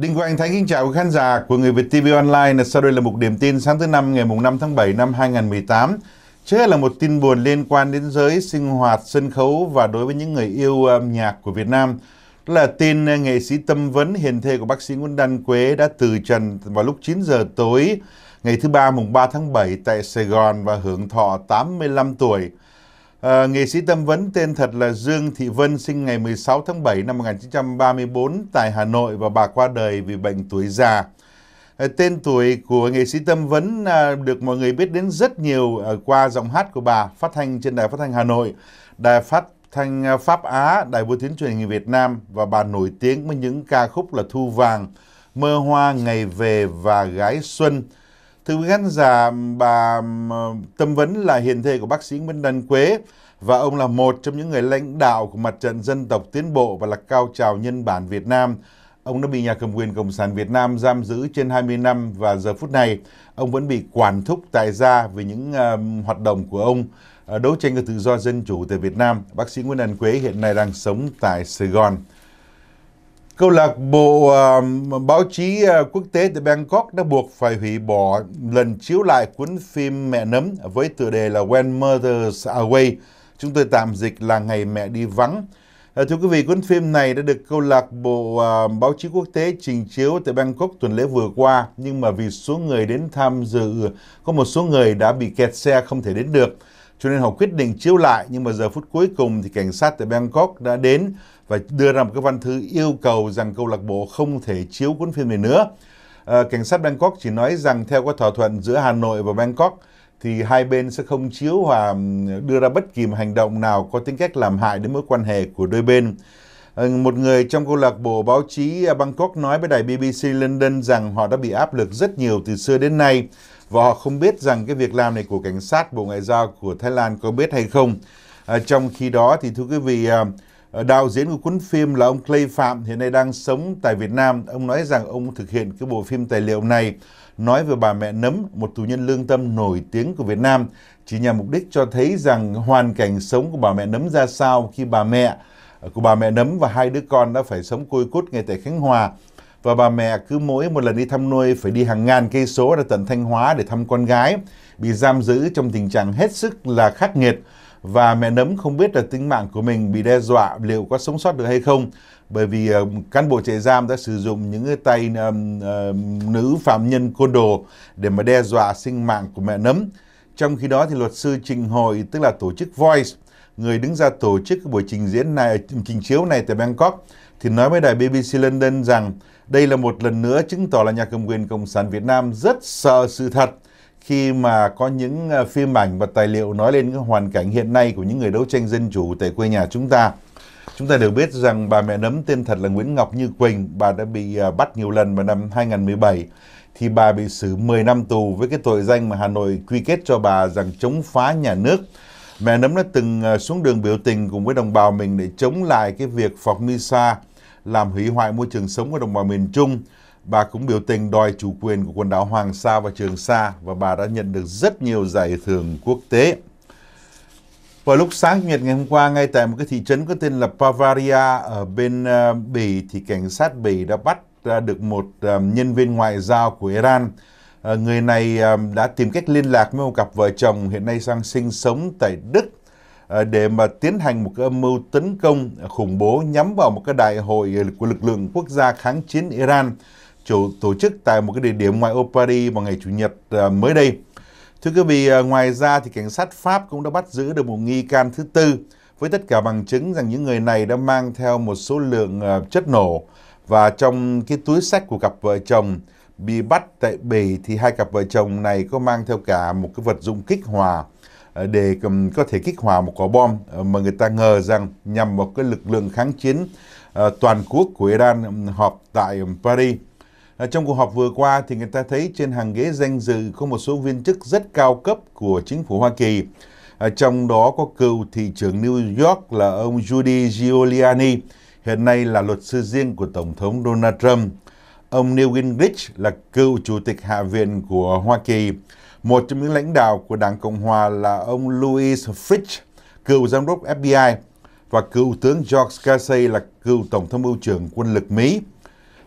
Đinh Quang Thái kính chào quý khán giả của Người Việt TV Online. Sau đây là một điểm tin sáng thứ năm ngày 5 tháng 7 năm 2018. Trước là một tin buồn liên quan đến giới sinh hoạt, sân khấu và đối với những người yêu âm nhạc của Việt Nam. Đó là tin nghệ sĩ tâm vấn hiền thê của bác sĩ Nguyễn Đan Quế đã từ trần vào lúc 9 giờ tối ngày thứ ba mùng 3 tháng 7 tại Sài Gòn và hưởng thọ 85 tuổi. À, nghệ sĩ tâm vấn tên thật là Dương Thị Vân sinh ngày 16 tháng 7 năm 1934 tại Hà Nội và bà qua đời vì bệnh tuổi già. À, tên tuổi của nghệ sĩ tâm vấn à, được mọi người biết đến rất nhiều à, qua giọng hát của bà phát thanh trên đài phát thanh Hà Nội, đài phát thanh à, Pháp Á, đài vô tuyến truyền hình Việt Nam và bà nổi tiếng với những ca khúc là Thu Vàng, Mơ Hoa, Ngày Về và Gái Xuân. Thưa quý khán giả, bà ờ, Tâm Vấn là hiền thê của bác sĩ Nguyễn Đan Quế và ông là một trong những người lãnh đạo của mặt trận dân tộc tiến bộ và là cao trào nhân bản Việt Nam. Ông đã bị nhà cầm quyền Cộng sản Việt Nam giam giữ trên 20 năm và giờ phút này ông vẫn bị quản thúc tại gia vì những uh, hoạt động của ông ờ, đấu tranh cho tự do dân chủ tại Việt Nam. Bác sĩ Nguyễn Đan Quế hiện nay đang sống tại Sài Gòn. Câu lạc bộ uh, báo chí uh, quốc tế tại Bangkok đã buộc phải hủy bỏ lần chiếu lại cuốn phim Mẹ Nấm với tựa đề là When Mothers Away. Chúng tôi tạm dịch là Ngày Mẹ Đi Vắng. Uh, thưa quý vị, cuốn phim này đã được câu lạc bộ uh, báo chí quốc tế trình chiếu tại Bangkok tuần lễ vừa qua. Nhưng mà vì số người đến tham dự, có một số người đã bị kẹt xe không thể đến được cho nên họ quyết định chiếu lại nhưng mà giờ phút cuối cùng thì cảnh sát tại Bangkok đã đến và đưa ra một cái văn thư yêu cầu rằng câu lạc bộ không thể chiếu cuốn phim này nữa. À, cảnh sát Bangkok chỉ nói rằng theo các thỏa thuận giữa Hà Nội và Bangkok thì hai bên sẽ không chiếu và đưa ra bất kỳ một hành động nào có tính cách làm hại đến mối quan hệ của đôi bên. À, một người trong câu lạc bộ báo chí ờ, Bangkok nói với đài BBC London rằng họ đã bị áp lực rất nhiều từ xưa đến nay và họ không biết rằng cái việc làm này của cảnh sát Bộ Ngoại giao của Thái Lan có biết hay không. À, trong khi đó thì thưa quý vị, đạo diễn của cuốn phim là ông Clay Phạm hiện nay đang sống tại Việt Nam. Ông nói rằng ông thực hiện cái bộ phim tài liệu này nói về bà mẹ nấm, một tù nhân lương tâm nổi tiếng của Việt Nam, chỉ nhằm mục đích cho thấy rằng hoàn cảnh sống của bà mẹ nấm ra sao khi bà mẹ của bà mẹ nấm và hai đứa con đã phải sống côi cút ngay tại Khánh Hòa và bà mẹ cứ mỗi một lần đi thăm nuôi phải đi hàng ngàn cây số ra tận Thanh Hóa để thăm con gái bị giam giữ trong tình trạng hết sức là khắc nghiệt và mẹ nấm không biết là tính mạng của mình bị đe dọa liệu có sống sót được hay không bởi vì ờ, cán bộ trại giam đã sử dụng những cái tay uh, uh, nữ phạm nhân côn đồ để mà đe dọa sinh mạng của mẹ nấm. Trong khi đó thì luật sư Trình Hội tức là tổ chức Voice, người đứng ra tổ chức buổi trình diễn này trình chiếu này tại Bangkok thì nói với đài BBC London rằng đây là một lần nữa chứng tỏ là nhà cầm quyền Cộng sản Việt Nam rất sợ sự thật khi mà có những ờ, phim ảnh và tài liệu nói lên cái hoàn cảnh hiện nay của những người đấu tranh dân chủ tại quê nhà chúng ta. Chúng ta đều biết rằng bà mẹ nấm tên thật là Nguyễn Ngọc Như Quỳnh, bà đã bị ờ, bắt nhiều lần vào năm 2017 thì bà bị xử 10 năm tù với cái tội danh mà Hà Nội quy kết cho bà rằng chống phá nhà nước. Mẹ nấm đã từng ờ, xuống đường biểu tình cùng với đồng bào mình để chống lại cái việc phọc misa làm hủy hoại môi trường sống của đồng bào miền Trung Bà cũng biểu tình đòi chủ quyền của quần đảo Hoàng Sa và Trường Sa và bà đã nhận được rất nhiều giải thưởng quốc tế. Vào lúc sáng nhật ngày hôm qua, ngay tại một cái thị trấn có tên là Bavaria ở bên ờ, Bỉ, thì cảnh sát Bỉ đã bắt được một ờ, nhân viên ngoại giao của Iran. Ờ, người này đã tìm cách liên lạc với một cặp vợ chồng hiện nay sang sinh sống tại Đức để mà tiến hành một cái âm mưu tấn công khủng bố nhắm vào một cái đại hội của lực lượng quốc gia kháng chiến Iran tổ chức tại một cái địa điểm ngoài ô vào ngày Chủ nhật à, mới đây. Thưa quý vị, à, ngoài ra thì cảnh sát Pháp cũng đã bắt giữ được một nghi can thứ tư với tất cả bằng chứng rằng những người này đã mang theo một số lượng à, chất nổ và trong cái túi sách của cặp vợ chồng bị bắt tại Bỉ thì hai cặp vợ chồng này có mang theo cả một cái vật dụng kích hòa để có thể kích hòa một quả bom mà người ta ngờ rằng nhằm vào cái lực lượng kháng chiến toàn quốc của Iran họp tại Paris. Ờ, trong cuộc họp vừa qua thì người ta thấy trên hàng ghế danh dự có một số viên chức rất cao cấp của chính phủ Hoa Kỳ. Ờ, trong đó có cựu thị trưởng New York là ông Judy Giuliani, hiện nay là luật sư riêng của Tổng thống Donald Trump. Ông Newt Gingrich là cựu chủ tịch Hạ viện của Hoa Kỳ. Một trong những lãnh đạo của Đảng Cộng Hòa là ông Louis Fritsch, cựu giám đốc FBI và cựu tướng George Casey là cựu tổng tham mưu trưởng quân lực Mỹ.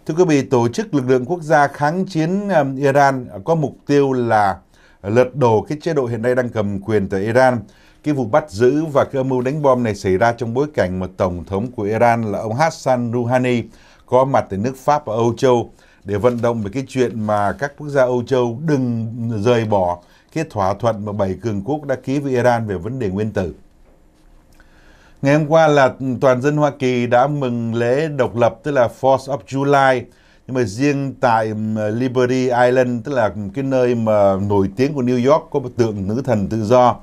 Thưa quý vị, Tổ chức Lực lượng Quốc gia Kháng chiến um, Iran có mục tiêu là lật đổ cái chế độ hiện nay đang cầm quyền tại Iran. Cái vụ bắt giữ và cái âm mưu đánh bom này xảy ra trong bối cảnh mà Tổng thống của Iran là ông Hassan Rouhani có mặt tại nước Pháp và Âu Châu để vận động về cái chuyện mà các quốc gia Âu Châu đừng rời bỏ cái thỏa thuận mà bảy cường quốc đã ký với Iran về vấn đề nguyên tử. Ngày hôm qua là toàn dân Hoa Kỳ đã mừng lễ độc lập tức là Fourth of July. Nhưng mà riêng tại Liberty Island tức là cái nơi mà nổi tiếng của New York có một tượng nữ thần tự do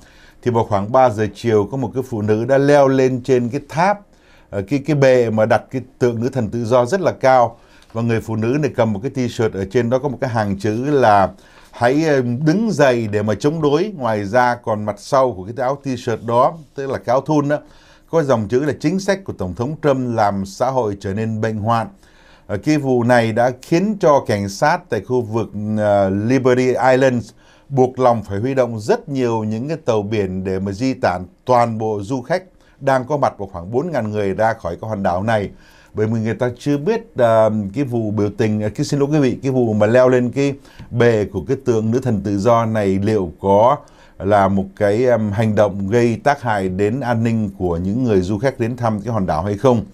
thì vào khoảng 3 giờ chiều có một cái phụ nữ đã leo lên trên cái tháp ờ, cái cái bệ mà đặt cái tượng nữ thần tự do rất là cao và người phụ nữ này cầm một cái t-shirt ở trên đó có một cái hàng chữ là hãy ờ, đứng dậy để mà chống đối ngoài ra còn mặt sau của cái áo t-shirt đó tức là cái áo thun đó có dòng chữ là chính sách của Tổng thống Trump làm xã hội trở nên bệnh hoạn. Ờ, cái vụ này đã khiến cho cảnh sát tại khu vực ờ, Liberty Islands buộc lòng phải huy động rất nhiều những cái tàu biển để mà di tản toàn bộ du khách đang có mặt vào khoảng 4.000 người ra khỏi cái hòn đảo này bởi vì người ta chưa biết uh, cái vụ biểu tình cái xin lỗi quý vị cái vụ mà leo lên cái bề của cái tượng nữ thần tự do này liệu có là một cái hành động gây tác hại đến an ninh của những người du khách đến thăm cái hòn đảo hay không.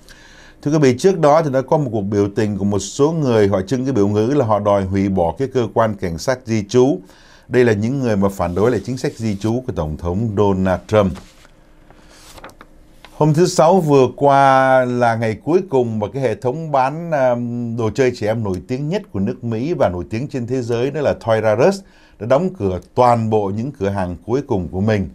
Thưa quý vị, trước đó thì đã có một cuộc biểu tình của một số người họ trưng cái biểu ngữ là họ đòi hủy bỏ cái cơ quan cảnh sát di trú. Đây là những người mà phản đối lại chính sách di trú của Tổng thống Donald Trump. Hôm thứ Sáu vừa qua là ngày cuối cùng mà cái hệ thống bán đồ chơi trẻ em nổi tiếng nhất của nước Mỹ và nổi tiếng trên thế giới đó là Toy R Us đã đóng cửa toàn bộ những cửa hàng cuối cùng của mình.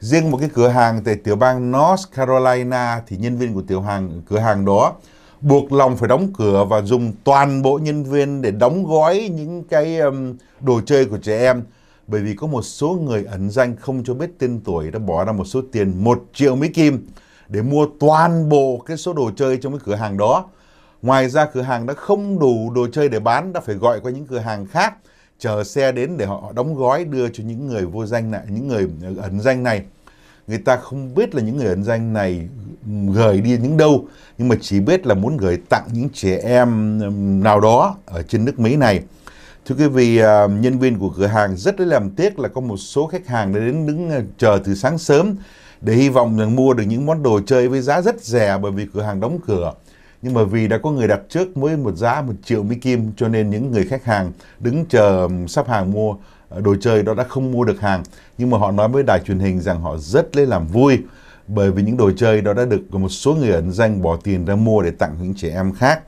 Riêng một cái cửa hàng tại tiểu bang North Carolina thì nhân viên của tiểu hàng cửa hàng đó buộc lòng phải đóng cửa và dùng toàn bộ nhân viên để đóng gói những cái um, đồ chơi của trẻ em bởi vì có một số người ẩn danh không cho biết tên tuổi đã bỏ ra một số tiền 1 triệu Mỹ Kim để mua toàn bộ cái số đồ chơi trong cái cửa hàng đó. Ngoài ra cửa hàng đã không đủ đồ chơi để bán đã phải gọi qua những cửa hàng khác chờ xe đến để họ đóng gói đưa cho những người vô danh này, những người ẩn danh này. Người ta không biết là những người ẩn danh này gửi đi những đâu, nhưng mà chỉ biết là muốn gửi tặng những trẻ em nào đó ở trên nước Mỹ này. Thưa quý vị, à, nhân viên của cửa hàng rất là làm tiếc là có một số khách hàng đã đến đứng à, chờ từ sáng sớm để hy vọng rằng mua được những món đồ chơi với giá rất rẻ bởi vì cửa hàng đóng cửa. Nhưng mà vì đã có người đặt trước với một giá một triệu Mỹ Kim cho nên những người khách hàng đứng chờ sắp hàng mua ờ, đồ chơi đó đã không mua được hàng. Nhưng mà họ nói với đài truyền hình rằng họ rất lấy làm vui bởi vì những đồ chơi đó đã được một số người ẩn danh bỏ tiền ra mua để tặng những trẻ em khác.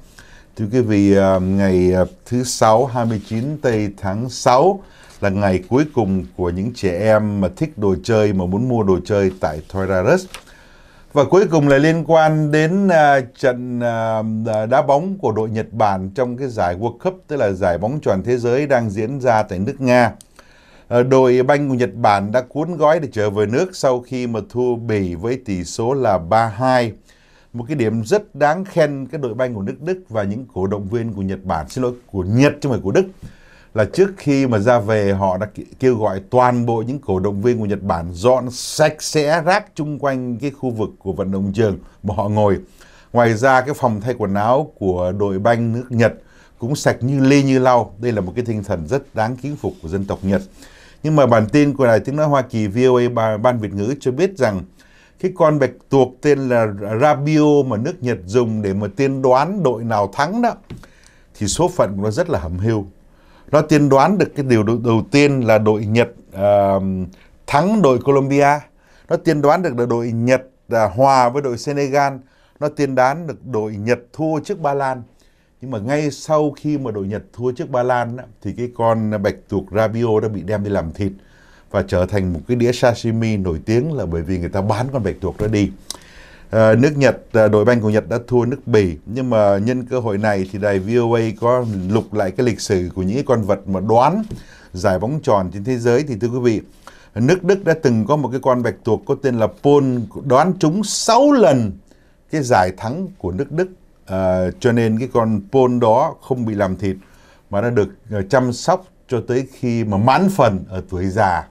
Thưa quý vị, ờ, ngày ờ, thứ Sáu 29 Tây tháng 6 là ngày cuối cùng của những trẻ em mà thích đồ chơi mà muốn mua đồ chơi tại Toys R Us. Và cuối cùng là liên quan đến à, trận à, à, đá bóng của đội Nhật Bản trong cái giải World Cup, tức là giải bóng tròn thế giới đang diễn ra tại nước Nga. Ờ, đội banh của Nhật Bản đã cuốn gói để trở về nước sau khi mà thua Bỉ với tỷ số là 3-2. Một cái điểm rất đáng khen cái đội banh của nước Đức và những cổ động viên của Nhật Bản, xin lỗi, của Nhật chứ không phải của Đức là trước khi mà ra về họ đã kêu gọi toàn bộ những cổ động viên của Nhật Bản dọn sạch sẽ rác chung quanh cái khu vực của vận động trường mà họ ngồi. Ngoài ra cái phòng thay quần áo của đội banh nước Nhật cũng sạch như ly như lau. Đây là một cái tinh thần rất đáng kính phục của dân tộc Nhật. Nhưng mà bản tin của Đài Tiếng Nói Hoa Kỳ VOA Ban Việt ngữ cho biết rằng cái con bạch tuộc tên là Rabio mà nước Nhật dùng để mà tiên đoán đội nào thắng đó thì số phận của nó rất là hầm hưu. Nó tiên đoán được cái điều đầu tiên là đội Nhật uh, thắng đội Colombia. Nó tiên đoán được là đội Nhật uh, hòa với đội Senegal. Nó tiên đoán được đội Nhật thua trước Ba Lan. Nhưng mà ngay sau khi mà đội Nhật thua trước Ba Lan thì cái con bạch tuộc Rabio đã bị đem đi làm thịt và trở thành một cái đĩa sashimi nổi tiếng là bởi vì người ta bán con bạch tuộc đó đi. Ờ, nước Nhật, ờ, đội banh của Nhật đã thua nước Bỉ. Nhưng mà nhân cơ hội này thì đài VOA có lục lại cái lịch sử của những con vật mà đoán giải bóng tròn trên thế giới. Thì thưa quý vị, nước Đức đã từng có một cái con bạch tuộc có tên là Paul đoán trúng 6 lần cái giải thắng của nước Đức. À, cho nên cái con Paul đó không bị làm thịt mà đã được chăm sóc cho tới khi mà mãn phần ở tuổi già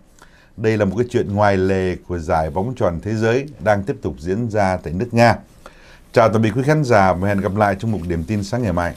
đây là một cái chuyện ngoài lề của giải bóng tròn thế giới đang tiếp tục diễn ra tại nước Nga. Chào tạm biệt quý khán giả và hẹn gặp lại trong một điểm tin sáng ngày mai.